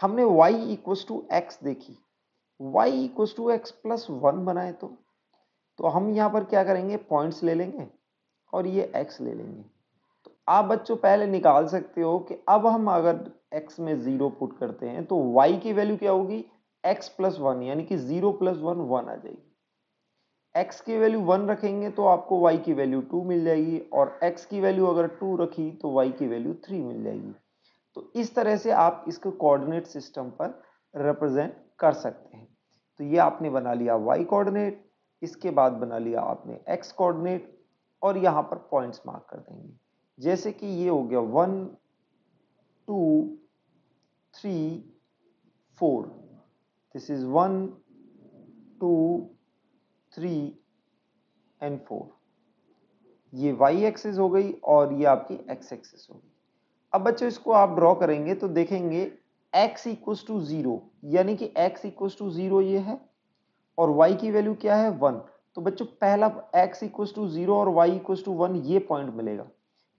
हमने y equals to x देखी y equals to x plus one बनाए तो तो हम यहाँ पर क्या करेंगे पॉइंट्स ले लेंगे और ये x ले लेंगे तो आप बच्चों पहले निकाल सकते हो कि अब हम अगर x में ज़ीरो पुट करते हैं तो y की वैल्यू क्या होगी x प्लस वन यानी कि ज़ीरो प्लस वन वन आ जाएगी x की वैल्यू वन रखेंगे तो आपको y की वैल्यू टू मिल जाएगी और x की वैल्यू अगर टू रखी तो y की वैल्यू थ्री मिल जाएगी तो इस तरह से आप इसको कोऑर्डिनेट सिस्टम पर रिप्रेजेंट कर सकते हैं तो ये आपने बना लिया वाई कोऑर्डिनेट इसके बाद बना लिया आपने एक्स कोऑर्डिनेट और यहाँ पर पॉइंट्स मार्क कर देंगे जैसे कि ये हो गया one two three four this is one two three and four ये वाई एक्सेस हो गई और ये आपकी एक्स एक्सेस हो गई अब बच्चों इसको आप ड्रॉ करेंगे तो देखेंगे x इक्वस टू ज़ीरो यानी कि x इक्वस टू ज़ीरो ये है और y की वैल्यू क्या है वन तो बच्चों पहला x इक्वस टू ज़ीरो और y इक्वस टू वन ये पॉइंट मिलेगा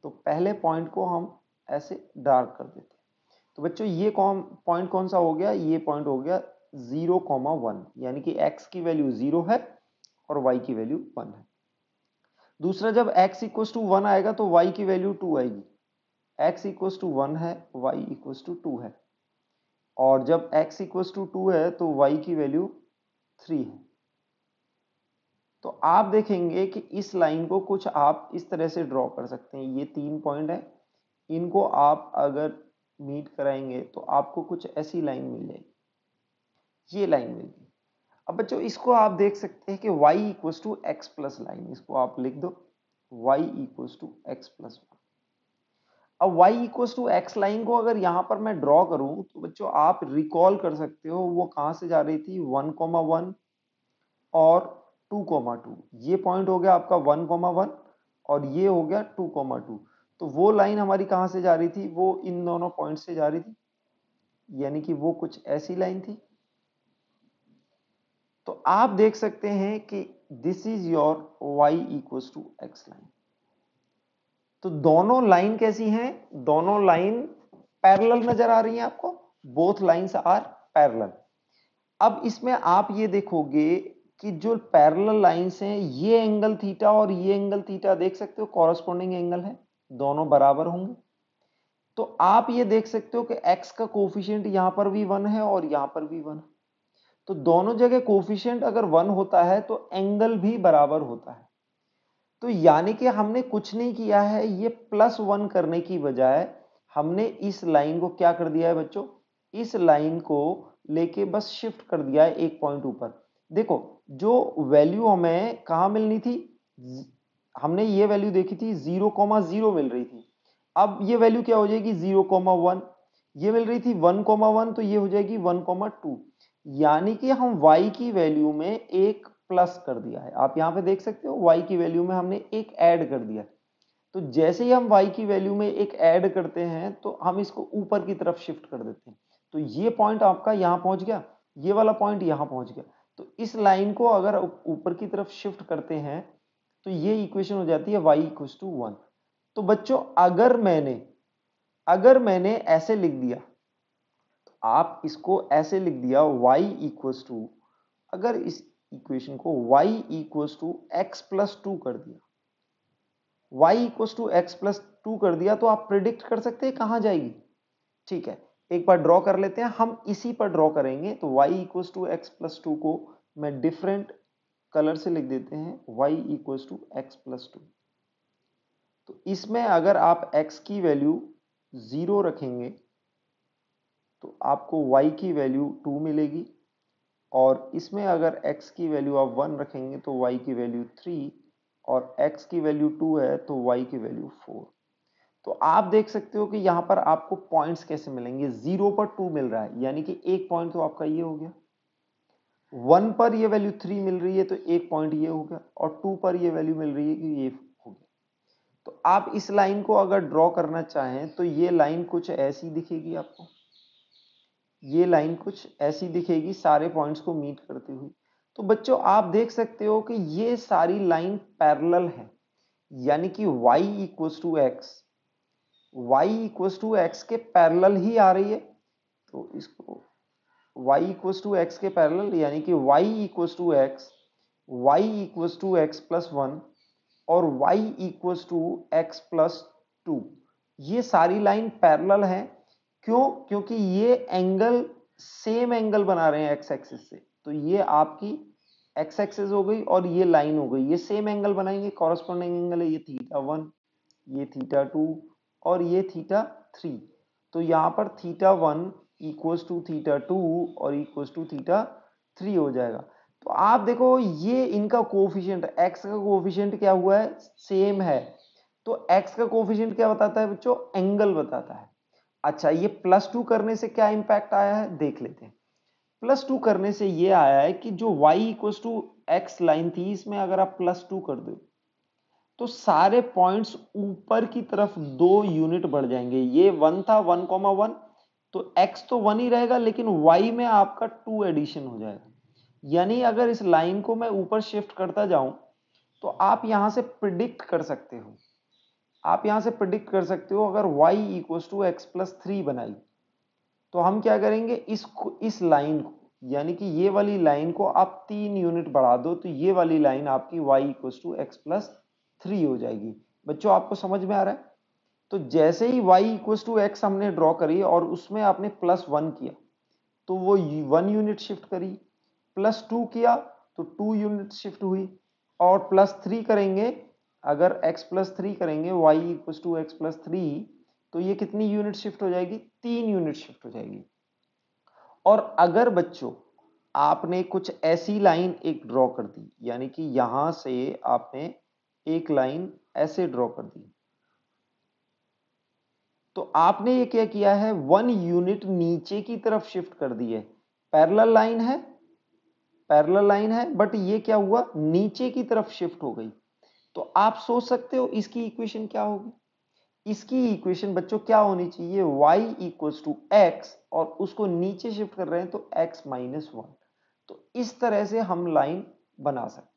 तो पहले पॉइंट को हम ऐसे डार्क कर देते हैं तो बच्चों ये कौन पॉइंट कौन सा हो गया ये पॉइंट हो गया ज़ीरो कॉमा वन यानी कि x की वैल्यू ज़ीरो है और y की वैल्यू वन है दूसरा जब x इक्वस टू वन आएगा तो y की वैल्यू टू आएगी एक्स इक्वस टू वन है वाई इक्वस टू टू है और जब एक्स इक्वस टू टू है तो वाई की वैल्यू थ्री है तो आप देखेंगे कि इस लाइन को कुछ आप इस तरह से ड्रॉ कर सकते हैं ये तीन पॉइंट है इनको आप अगर मीट कराएंगे तो आपको कुछ ऐसी लाइन मिल जाएगी ये लाइन मिल अब बच्चों इसको आप देख सकते हैं कि y equals to x plus line इसको आप लिख दो y equals to x plus one अब y equals to x line को अगर यहाँ पर मैं ड्रॉ करूँ तो बच्चों आप रिकॉल कर सकते हो वो कहाँ से जा रही थी वन कोमा वन और टू कोमा टू ये पॉइंट हो गया आपका वन कोमा वन और ये हो गया टू कोमा टू तो वो लाइन हमारी कहाँ से जा रही थी वो इन दोनों पॉइंट से जा रही थी यानी कि वो कुछ ऐसी लाइन थी तो आप देख सकते हैं कि this is your y equals to x line तो दोनों लाइन कैसी हैं दोनों लाइन पैरेलल नजर आ रही है आपको बोथ लाइंस आर पैरेलल अब इसमें आप ये देखोगे कि जो पैरेलल लाइंस हैं ये एंगल थीटा और ये एंगल थीटा देख सकते हो कॉरस्पॉन्डिंग एंगल है दोनों बराबर होंगे तो आप ये देख सकते हो कि x का कोफिशियंट यहां पर भी वन है और यहां पर भी वन है तो दोनों जगह कोफिशियंट अगर वन होता है तो एंगल भी बराबर होता है तो यानी कि हमने कुछ नहीं किया है ये प्लस वन करने की बजाय हमने इस लाइन को क्या कर दिया है बच्चों इस लाइन को लेके बस शिफ्ट कर दिया है एक पॉइंट ऊपर देखो जो वैल्यू हमें कहाँ मिलनी थी हमने ये वैल्यू देखी थी जीरो कॉमा जीरो मिल रही थी अब ये वैल्यू क्या हो जाएगी जीरो कॉमा वन ये मिल रही थी वन कॉमा वन तो ये हो जाएगी वन कॉमा टू यानी कि हम y की वैल्यू में एक प्लस कर दिया है आप यहाँ पे देख सकते हो y की वैल्यू में हमने एक ऐड कर दिया है तो जैसे ही हम y की वैल्यू में एक ऐड करते हैं तो हम इसको ऊपर की तरफ शिफ्ट कर देते हैं तो ये पॉइंट आपका यहाँ पहुँच गया ये वाला पॉइंट यहाँ पहुँच गया तो इस लाइन को अगर ऊपर की तरफ शिफ्ट करते हैं तो ये इक्वेशन हो जाती है वाई इक्व टू वन तो बच्चों अगर मैंने अगर मैंने ऐसे लिख दिया तो आप इसको ऐसे लिख दिया वाई इक्व टू अगर इस इक्वेशन को y equals to x plus two कर दिया y equals to x plus two कर दिया तो आप प्रिडिक्ट कर सकते हैं कहां जाएगी ठीक है एक बार ड्रॉ कर लेते हैं हम इसी पर ड्रॉ करेंगे तो y equals to x plus two को मैं डिफरेंट कलर से लिख देते हैं y equals to x plus two तो इसमें अगर आप x की वैल्यू ज़ीरो रखेंगे तो आपको y की वैल्यू टू मिलेगी और इसमें अगर x की वैल्यू आप वन रखेंगे तो y की वैल्यू थ्री और x की वैल्यू टू है तो y की वैल्यू फोर तो आप देख सकते हो कि यहाँ पर आपको पॉइंट्स कैसे मिलेंगे जीरो पर टू मिल रहा है यानी कि एक पॉइंट तो आपका ये हो गया वन पर ये वैल्यू थ्री मिल रही है तो एक पॉइंट ये हो गया और टू पर ये वैल्यू मिल रही है कि ये हो गया तो आप इस लाइन को अगर ड्रॉ करना चाहें तो ये लाइन कुछ ऐसी दिखेगी आपको ये लाइन कुछ ऐसी दिखेगी सारे पॉइंट्स को मीट करती हुई तो बच्चों आप देख सकते हो कि ये सारी लाइन पैरेलल है यानी कि y equals to x y equals to x के पैरेलल ही आ रही है तो इसको y इक्वस टू एक्स के पैरेलल यानी कि y equals to x y equals to x plus one और y equals to x plus two ये सारी लाइन पैरेलल हैं क्यों क्योंकि ये एंगल सेम एंगल बना रहे हैं एक्स एक्सिस से तो ये आपकी एक्स एक्सेस हो गई और ये लाइन हो गई ये सेम एंगल बनाएंगे कॉरस्पॉन्डिंग एंगल है ये थीटा वन ये थीटा टू और ये थीटा थ्री तो यहाँ पर theta one equals to theta two और इक्वल्स टू थीटा थ्री हो जाएगा तो आप देखो ये इनका कोफिशियंट एक्स का कोफिशियंट क्या हुआ है सेम है तो एक्स का कोफिशियंट क्या बताता है बच्चों एंगल बताता है अच्छा ये प्लस टू करने से क्या इंपैक्ट आया है देख लेते हैं प्लस टू करने से ये आया है कि जो y equal to x line थी इसमें अगर आप प्लस टू कर दो तो सारे पॉइंट्स ऊपर की तरफ दो यूनिट बढ़ जाएंगे ये वन था वन कॉमा वन तो एक्स तो वन ही रहेगा लेकिन वाई में आपका टू एडिशन हो जाएगा यानी अगर इस लाइन को मैं ऊपर शिफ्ट करता जाऊं तो आप यहां से प्रिडिक्ट कर सकते हो आप यहाँ से प्रिडिक्ट कर सकते हो अगर y equals to x plus three बनाई तो हम क्या करेंगे इस इस लाइन को यानी कि ये वाली लाइन को आप तीन यूनिट बढ़ा दो तो ये वाली लाइन आपकी y equals to x plus three हो जाएगी बच्चों आपको समझ में आ रहा है तो जैसे ही y इक्वस टू एक्स हमने ड्रॉ करी और उसमें आपने प्लस वन किया तो वो वन यूनिट शिफ्ट करी प्लस टू किया तो टू यूनिट शिफ्ट हुई और प्लस थ्री करेंगे अगर x प्लस थ्री करेंगे y equals to x plus three तो ये कितनी यूनिट शिफ्ट हो जाएगी तीन यूनिट शिफ्ट हो जाएगी और अगर बच्चों आपने कुछ ऐसी लाइन एक ड्रॉ कर दी यानी कि यहां से आपने एक लाइन ऐसे ड्रॉ कर दी तो आपने ये क्या किया है वन यूनिट नीचे की तरफ शिफ्ट कर दी है पैरल लाइन है पैरल लाइन है बट ये क्या हुआ नीचे की तरफ शिफ्ट हो गई तो आप सोच सकते हो इसकी इक्वेशन क्या होगी इसकी इक्वेशन बच्चों क्या होनी चाहिए y इक्वल्स टू एक्स और उसको नीचे शिफ्ट कर रहे हैं तो x माइनस वन तो इस तरह से हम लाइन बना सकते